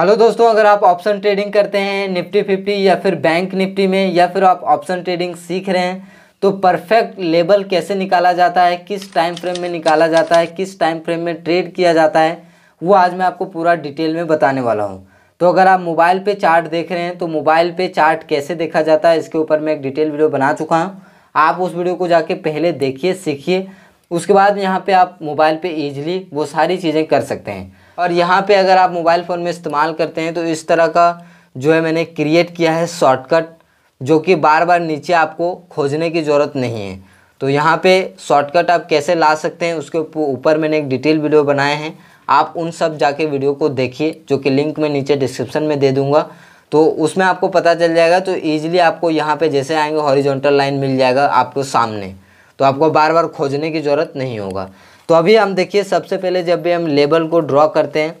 hello दोस्तों अगर आप ऑप्शन ट्रेडिंग करते हैं निफ्टी फिफ्टी या फिर बैंक निफ्टी में या फिर आप ऑप्शन ट्रेडिंग सीख रहे हैं तो परफेक्ट लेवल कैसे निकाला जाता है किस टाइम फ्रेम में निकाला जाता है किस टाइम फ्रेम में ट्रेड किया जाता है वो आज मैं आपको पूरा डिटेल में बताने वाला हूँ तो अगर आप मोबाइल पर चार्ट देख रहे हैं तो मोबाइल पर चार्ट कैसे देखा जाता है इसके ऊपर मैं एक डिटेल वीडियो बना चुका हूँ आप उस वीडियो को जाके पहले देखिए सीखिए उसके बाद यहाँ पर आप मोबाइल पर ईजिली वो सारी चीज़ें कर सकते हैं और यहाँ पे अगर आप मोबाइल फ़ोन में इस्तेमाल करते हैं तो इस तरह का जो है मैंने क्रिएट किया है शॉर्टकट जो कि बार बार नीचे आपको खोजने की ज़रूरत नहीं है तो यहाँ पे शॉर्टकट आप कैसे ला सकते हैं उसके ऊपर मैंने एक डिटेल वीडियो बनाए हैं आप उन सब जाके वीडियो को देखिए जो कि लिंक मैं नीचे डिस्क्रिप्शन में दे दूँगा तो उसमें आपको पता चल जाएगा तो ईजिली आपको यहाँ पर जैसे आएँगे हॉरीजोंटल लाइन मिल जाएगा आपको सामने तो आपको बार बार खोजने की ज़रूरत नहीं होगा तो अभी हम देखिए सबसे पहले जब भी हम लेबल को ड्रॉ करते हैं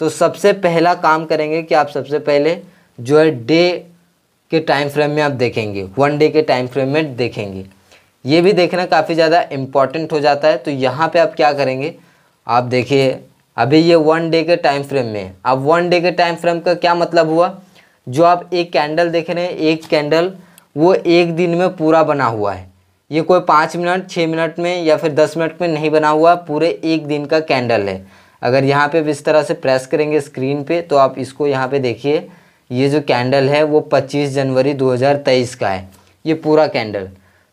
तो सबसे पहला काम करेंगे कि आप सबसे पहले जो है डे के टाइम फ्रेम में आप देखेंगे वन डे के टाइम फ्रेम में देखेंगे ये भी देखना काफ़ी ज़्यादा इम्पॉर्टेंट हो जाता है तो यहाँ पे आप क्या करेंगे आप देखिए अभी ये वन डे के टाइम फ्रेम में है अब वन डे के टाइम फ्रेम का क्या मतलब हुआ जो आप एक कैंडल देख रहे हैं एक कैंडल वो एक दिन में पूरा बना हुआ है ये कोई पाँच मिनट छः मिनट में या फिर दस मिनट में नहीं बना हुआ पूरे एक दिन का कैंडल है अगर यहाँ पे इस तरह से प्रेस करेंगे स्क्रीन पे तो आप इसको यहाँ पे देखिए ये जो कैंडल है वो 25 जनवरी 2023 का है ये पूरा कैंडल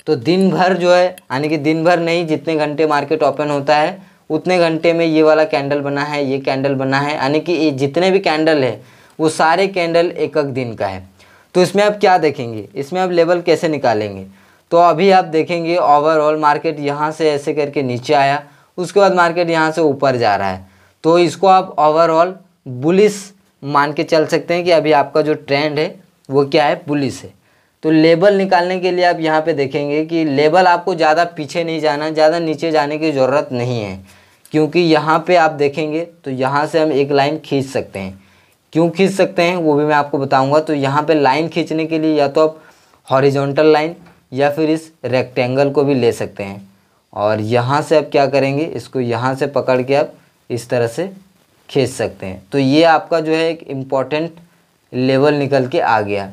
तो दिन भर जो है यानी कि दिन भर नहीं जितने घंटे मार्केट ओपन होता है उतने घंटे में ये वाला कैंडल बना है ये कैंडल बना है यानी कि ये जितने भी कैंडल है वो सारे कैंडल एक एक दिन का है तो इसमें आप क्या देखेंगे इसमें आप लेवल कैसे निकालेंगे तो अभी आप देखेंगे ओवरऑल मार्केट यहाँ से ऐसे करके नीचे आया उसके बाद मार्केट यहाँ से ऊपर जा रहा है तो इसको आप ओवरऑल बुलिस मान के चल सकते हैं कि अभी आपका जो ट्रेंड है वो क्या है बुलिस है तो लेबल निकालने के लिए आप यहाँ पे देखेंगे कि लेबल आपको ज़्यादा पीछे नहीं जाना ज़्यादा नीचे जाने की ज़रूरत नहीं है क्योंकि यहाँ पे आप देखेंगे तो यहाँ से हम एक लाइन खींच सकते हैं क्यों खींच सकते हैं वो भी मैं आपको बताऊँगा तो यहाँ पे लाइन खींचने के लिए या तो आप हॉरिजोंटल लाइन या फिर इस रेक्टेंगल को भी ले सकते हैं और यहाँ से आप क्या करेंगे इसको यहाँ से पकड़ के आप इस तरह से खींच सकते हैं तो ये आपका जो है एक इम्पॉर्टेंट लेवल निकल के आ गया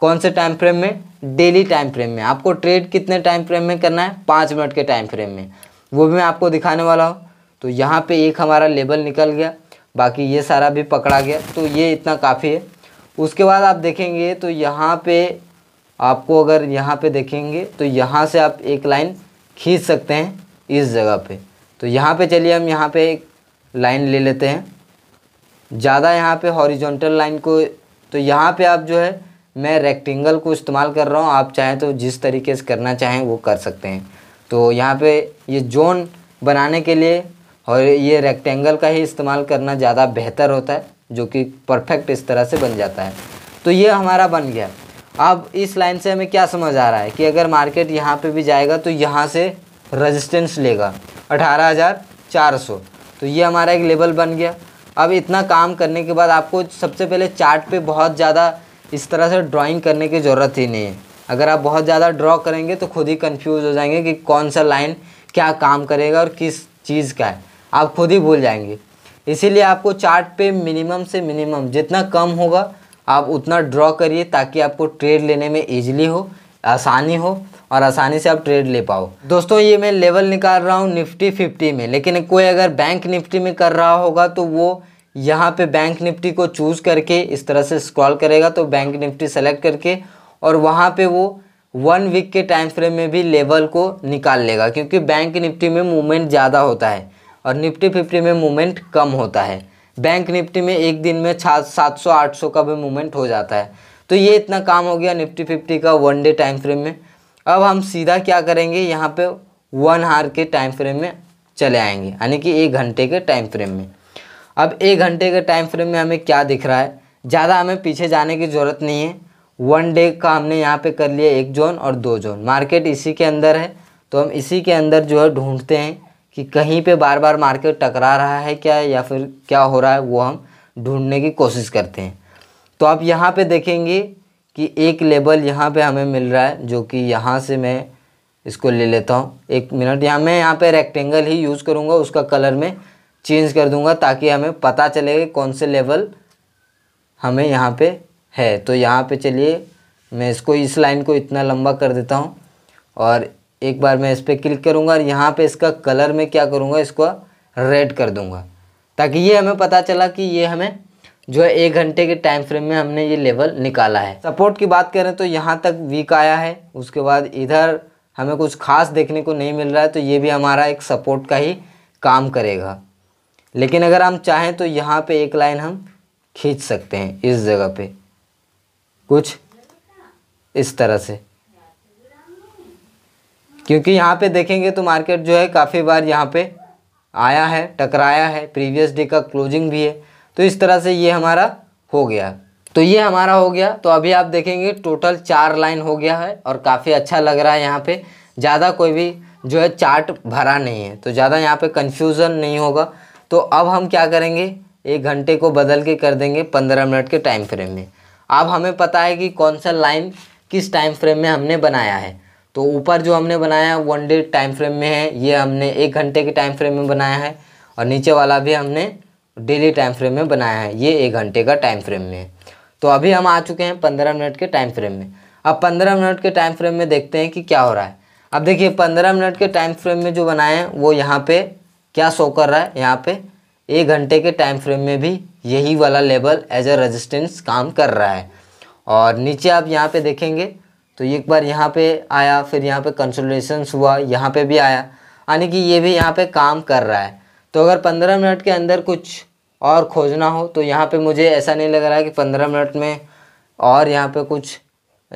कौन से टाइम फ्रेम में डेली टाइम फ्रेम में आपको ट्रेड कितने टाइम फ्रेम में करना है पाँच मिनट के टाइम फ्रेम में वो भी मैं आपको दिखाने वाला हूँ तो यहाँ पे एक हमारा लेबल निकल गया बाकी ये सारा भी पकड़ा गया तो ये इतना काफ़ी है उसके बाद आप देखेंगे तो यहाँ पे आपको अगर यहाँ पे देखेंगे तो यहाँ से आप एक लाइन खींच सकते हैं इस जगह पे तो यहाँ पे चलिए हम यहाँ पे एक लाइन ले लेते हैं ज़्यादा यहाँ पे हॉरिजॉन्टल लाइन को तो यहाँ पे आप जो है मैं रेक्टेंगल को इस्तेमाल कर रहा हूँ आप चाहें तो जिस तरीके से करना चाहें वो कर सकते हैं तो यहाँ पर ये जोन बनाने के लिए और ये रेक्टेंगल का ही इस्तेमाल करना ज़्यादा बेहतर होता है जो कि परफेक्ट इस तरह से बन जाता है तो ये हमारा बन गया अब इस लाइन से हमें क्या समझ आ रहा है कि अगर मार्केट यहाँ पे भी जाएगा तो यहाँ से रेजिस्टेंस लेगा अठारह हज़ार चार सौ तो ये हमारा एक लेवल बन गया अब इतना काम करने के बाद आपको सबसे पहले चार्ट पे बहुत ज़्यादा इस तरह से ड्राइंग करने की ज़रूरत ही नहीं है अगर आप बहुत ज़्यादा ड्रॉ करेंगे तो खुद ही कन्फ्यूज़ हो जाएंगे कि कौन सा लाइन क्या काम करेगा और किस चीज़ का है आप खुद ही भूल जाएंगे इसीलिए आपको चार्ट पे मिनिमम से मिनिमम जितना कम होगा आप उतना ड्रॉ करिए ताकि आपको ट्रेड लेने में ईजिली हो आसानी हो और आसानी से आप ट्रेड ले पाओ दोस्तों ये मैं लेवल निकाल रहा हूँ निफ्टी फिफ्टी में लेकिन कोई अगर बैंक निफ्टी में कर रहा होगा तो वो यहाँ पे बैंक निफ्टी को चूज़ करके इस तरह से स्क्रॉल करेगा तो बैंक निफ्टी सेलेक्ट करके और वहाँ पे वो वन वीक के टाइम फ्रेम में भी लेवल को निकाल लेगा क्योंकि बैंक निफ्टी में मूवमेंट ज़्यादा होता है और निफ्टी फिफ्टी में मूवमेंट कम होता है बैंक निफ्टी में एक दिन में सात सौ आठ सौ का भी मूवमेंट हो जाता है तो ये इतना काम हो गया निफ्टी फिफ्टी का वन डे टाइम फ्रेम में अब हम सीधा क्या करेंगे यहाँ पे वन हार के टाइम फ्रेम में चले आएंगे यानी कि एक घंटे के टाइम फ्रेम में अब एक घंटे के टाइम फ्रेम में हमें क्या दिख रहा है ज़्यादा हमें पीछे जाने की ज़रूरत नहीं है वन डे का हमने यहाँ पे कर लिया एक जोन और दो जोन मार्केट इसी के अंदर है तो हम इसी के अंदर जो है ढूंढते हैं कि कहीं पे बार बार मार्केट टकरा रहा है क्या या फिर क्या हो रहा है वो हम ढूंढने की कोशिश करते हैं तो आप यहाँ पे देखेंगे कि एक लेबल यहाँ पे हमें मिल रहा है जो कि यहाँ से मैं इसको ले लेता हूँ एक मिनट यहाँ मैं यहाँ पे रेक्टेंगल ही यूज़ करूँगा उसका कलर में चेंज कर दूँगा ताकि हमें पता चले कौन से लेवल हमें यहाँ पर है तो यहाँ पर चलिए मैं इसको इस लाइन को इतना लंबा कर देता हूँ और एक बार मैं इस पर क्लिक करूँगा और यहाँ पर इसका कलर में क्या करूँगा इसको रेड कर दूँगा ताकि ये हमें पता चला कि ये हमें जो है एक घंटे के टाइम फ्रेम में हमने ये लेवल निकाला है सपोर्ट की बात करें तो यहाँ तक वीक आया है उसके बाद इधर हमें कुछ खास देखने को नहीं मिल रहा है तो ये भी हमारा एक सपोर्ट का ही काम करेगा लेकिन अगर हम चाहें तो यहाँ पे एक लाइन हम खींच सकते हैं इस जगह पे कुछ इस तरह से क्योंकि यहाँ पे देखेंगे तो मार्केट जो है काफ़ी बार यहाँ पे आया है टकराया है प्रीवियस डे का क्लोजिंग भी है तो इस तरह से ये हमारा हो गया तो ये हमारा हो गया तो अभी आप देखेंगे टोटल चार लाइन हो गया है और काफ़ी अच्छा लग रहा है यहाँ पे ज़्यादा कोई भी जो है चार्ट भरा नहीं है तो ज़्यादा यहाँ पे कन्फ्यूज़न नहीं होगा तो अब हम क्या करेंगे एक घंटे को बदल के कर देंगे पंद्रह मिनट के टाइम फ्रेम में अब हमें पता है कि कौन सा लाइन किस टाइम फ्रेम में हमने बनाया है तो ऊपर जो हमने बनाया वन डे टाइम फ्रेम में है ये हमने एक घंटे के टाइम फ्रेम में बनाया है और नीचे वाला भी हमने डेली टाइम फ्रेम में बनाया है ये एक घंटे का टाइम फ्रेम में है तो अभी हम आ चुके हैं पंद्रह मिनट के टाइम फ्रेम में अब पंद्रह मिनट के टाइम फ्रेम में देखते हैं कि क्या हो रहा है अब देखिए पंद्रह मिनट के टाइम फ्रेम में जो बनाए हैं वो यहाँ पे क्या शो कर रहा है यहाँ पे एक घंटे के टाइम फ्रेम में भी यही वाला लेवल एज अ रजिस्टेंस काम कर रहा है और नीचे आप यहाँ पे देखेंगे तो एक बार यहाँ पे आया फिर यहाँ पे कंसोलेशंस हुआ यहाँ पे भी आया यानी कि ये भी यहाँ पे काम कर रहा है तो अगर पंद्रह मिनट के अंदर कुछ और खोजना हो तो यहाँ पे मुझे ऐसा नहीं लग रहा है कि पंद्रह मिनट में और यहाँ पे कुछ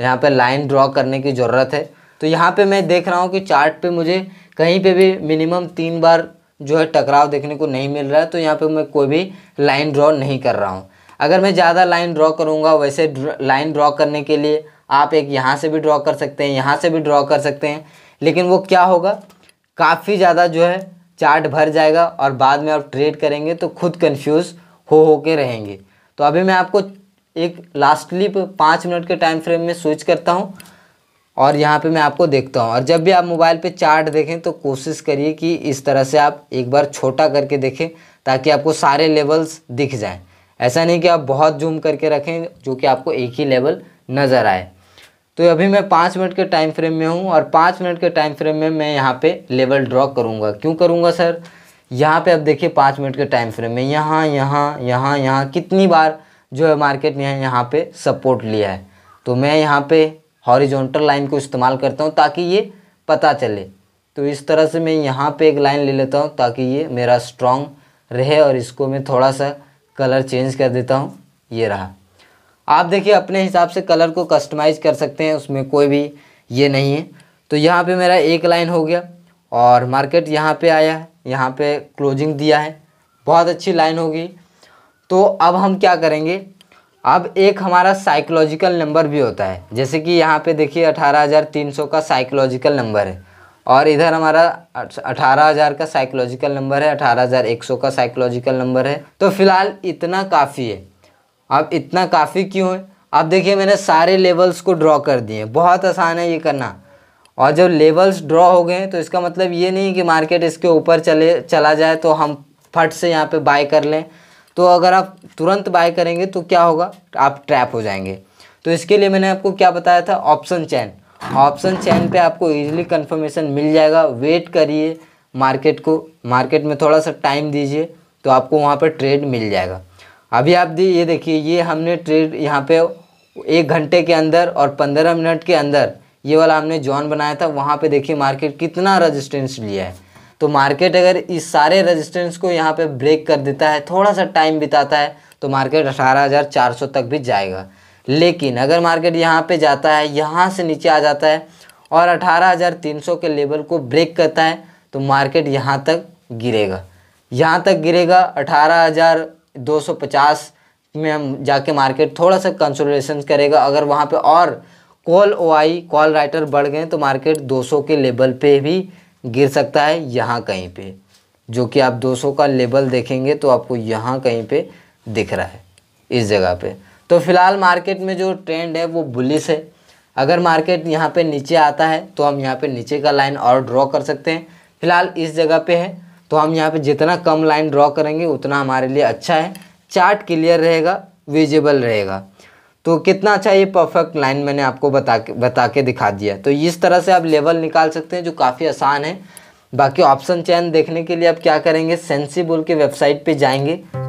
यहाँ पे लाइन ड्रॉ करने की ज़रूरत है तो यहाँ पे मैं देख रहा हूँ कि चार्ट पे मुझे कहीं पे भी मिनिमम तीन बार जो है टकराव देखने को नहीं मिल रहा है तो यहाँ पे मैं कोई भी लाइन ड्रॉ नहीं कर रहा हूँ अगर मैं ज़्यादा लाइन ड्रॉ करूँगा वैसे लाइन ड्रॉ करने के लिए आप एक यहाँ से भी ड्रॉ कर सकते हैं यहाँ से भी ड्रॉ कर सकते हैं लेकिन वो क्या होगा काफ़ी ज़्यादा जो है चार्ट भर जाएगा और बाद में आप ट्रेड करेंगे तो खुद कंफ्यूज हो हो के रहेंगे तो अभी मैं आपको एक लास्टली पाँच मिनट के टाइम फ्रेम में स्विच करता हूँ और यहाँ पे मैं आपको देखता हूँ और जब भी आप मोबाइल पे चार्ट देखें तो कोशिश करिए कि इस तरह से आप एक बार छोटा करके देखें ताकि आपको सारे लेवल्स दिख जाएँ ऐसा नहीं कि आप बहुत जूम करके रखें जो कि आपको एक ही लेवल नज़र आए तो अभी मैं पाँच मिनट के टाइम फ्रेम में हूँ और पाँच मिनट के टाइम फ्रेम में मैं यहाँ पे लेवल ड्रॉ करूँगा क्यों करूँगा सर यहाँ पे आप देखिए पाँच मिनट के टाइम फ्रेम में यहाँ यहाँ यहाँ यहाँ कितनी बार जो है मार्केट ने यहाँ पे सपोर्ट लिया है तो मैं यहाँ पे हॉरिजॉन्टल लाइन को इस्तेमाल करता हूँ ताकि ये पता चले तो इस तरह से मैं यहाँ पर एक लाइन ले लेता हूँ ताकि ये मेरा स्ट्रॉन्ग रहे और इसको मैं थोड़ा सा कलर चेंज कर देता हूँ ये रहा आप देखिए अपने हिसाब से कलर को कस्टमाइज कर सकते हैं उसमें कोई भी ये नहीं है तो यहाँ पे मेरा एक लाइन हो गया और मार्केट यहाँ पे आया है यहाँ पे क्लोजिंग दिया है बहुत अच्छी लाइन होगी तो अब हम क्या करेंगे अब एक हमारा साइकोलॉजिकल नंबर भी होता है जैसे कि यहाँ पे देखिए अठारह हज़ार तीन सौ का साइकोलॉजिकल नंबर है और इधर हमारा अठारह हज़ार का साइकोलॉजिकल नंबर है अठारह हज़ार एक सौ का साइकोलॉजिकल नंबर है तो फिलहाल इतना काफ़ी है अब इतना काफ़ी क्यों है अब देखिए मैंने सारे लेवल्स को ड्रॉ कर दिए बहुत आसान है ये करना और जब लेवल्स ड्रॉ हो गए तो इसका मतलब ये नहीं कि मार्केट इसके ऊपर चले चला जाए तो हम फट से यहाँ पर बाय कर लें तो अगर आप तुरंत बाय करेंगे तो क्या होगा आप ट्रैप हो जाएंगे तो इसके लिए मैंने आपको क्या बताया था ऑप्शन चैन ऑप्शन चैन पे आपको इजीली कंफर्मेशन मिल जाएगा वेट करिए मार्केट को मार्केट में थोड़ा सा टाइम दीजिए तो आपको वहाँ पर ट्रेड मिल जाएगा अभी आप दी ये देखिए ये हमने ट्रेड यहाँ पे एक घंटे के अंदर और पंद्रह मिनट के अंदर ये वाला हमने जॉन बनाया था वहाँ पे देखिए मार्केट कितना रजिस्टेंस लिया है तो मार्केट अगर इस सारे रजिस्टेंस को यहाँ पे ब्रेक कर देता है थोड़ा सा टाइम बिताता है तो मार्केट अठारह हज़ार चार सौ तक भी जाएगा लेकिन अगर मार्केट यहाँ पे जाता है यहाँ से नीचे आ जाता है और 18,300 के लेवल को ब्रेक करता है तो मार्केट यहाँ तक गिरेगा यहाँ तक गिरेगा 18,250 में हम जाके मार्केट थोड़ा सा कंसोलेशन करेगा अगर वहाँ पे और call O I call writer बढ़ गए तो मार्केट 200 के लेवल पे भी गिर सकता है यहाँ कहीं पर जो कि आप दो का लेवल देखेंगे तो आपको यहाँ कहीं पर दिख रहा है इस जगह पर तो फिलहाल मार्केट में जो ट्रेंड है वो बुलिस है अगर मार्केट यहाँ पे नीचे आता है तो हम यहाँ पे नीचे का लाइन और ड्रॉ कर सकते हैं फिलहाल इस जगह पे है तो हम यहाँ पे जितना कम लाइन ड्रॉ करेंगे उतना हमारे लिए अच्छा है चार्ट क्लियर रहेगा विजिबल रहेगा तो कितना अच्छा ये परफेक्ट लाइन मैंने आपको बता के बता के दिखा दिया तो इस तरह से आप लेवल निकाल सकते हैं जो काफ़ी आसान है बाकी ऑप्शन चयन देखने के लिए आप क्या करेंगे सेंसी बोल के वेबसाइट पर जाएंगे